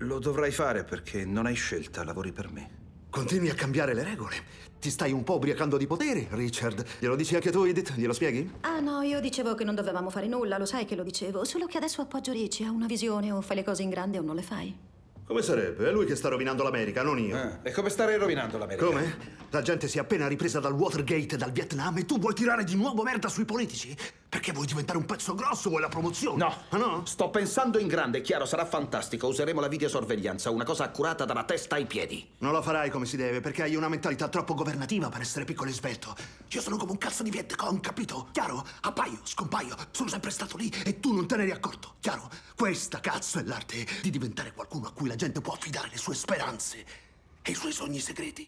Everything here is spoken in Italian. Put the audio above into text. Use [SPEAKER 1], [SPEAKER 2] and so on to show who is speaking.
[SPEAKER 1] Lo dovrai fare perché non hai scelta, lavori per me. Continui a cambiare le regole. Ti stai un po' ubriacando di potere, Richard. Glielo dici anche tu, Edith? Glielo spieghi?
[SPEAKER 2] Ah, no, io dicevo che non dovevamo fare nulla, lo sai che lo dicevo. Solo che adesso appoggio Ricci ha una visione, o fai le cose in grande o non le fai.
[SPEAKER 3] Come sarebbe? È lui che sta rovinando l'America, non io. Ah, e come starei rovinando l'America? Come?
[SPEAKER 1] La gente si è appena ripresa dal Watergate, dal Vietnam, e tu vuoi tirare di nuovo merda sui politici? Perché vuoi diventare un pezzo grosso? Vuoi la promozione?
[SPEAKER 4] No. Ah, no? Sto pensando in grande, chiaro, sarà fantastico. Useremo la videosorveglianza, una cosa accurata dalla testa ai piedi.
[SPEAKER 1] Non lo farai come si deve, perché hai una mentalità troppo governativa per essere piccolo e svelto. Io sono come un cazzo di Viet capito? Chiaro? Appaio, scompaio, sono sempre stato lì e tu non te ne eri accorto. Chiaro? Questa cazzo è l'arte di diventare qualcuno a cui la gente può affidare le sue speranze e i suoi sogni segreti.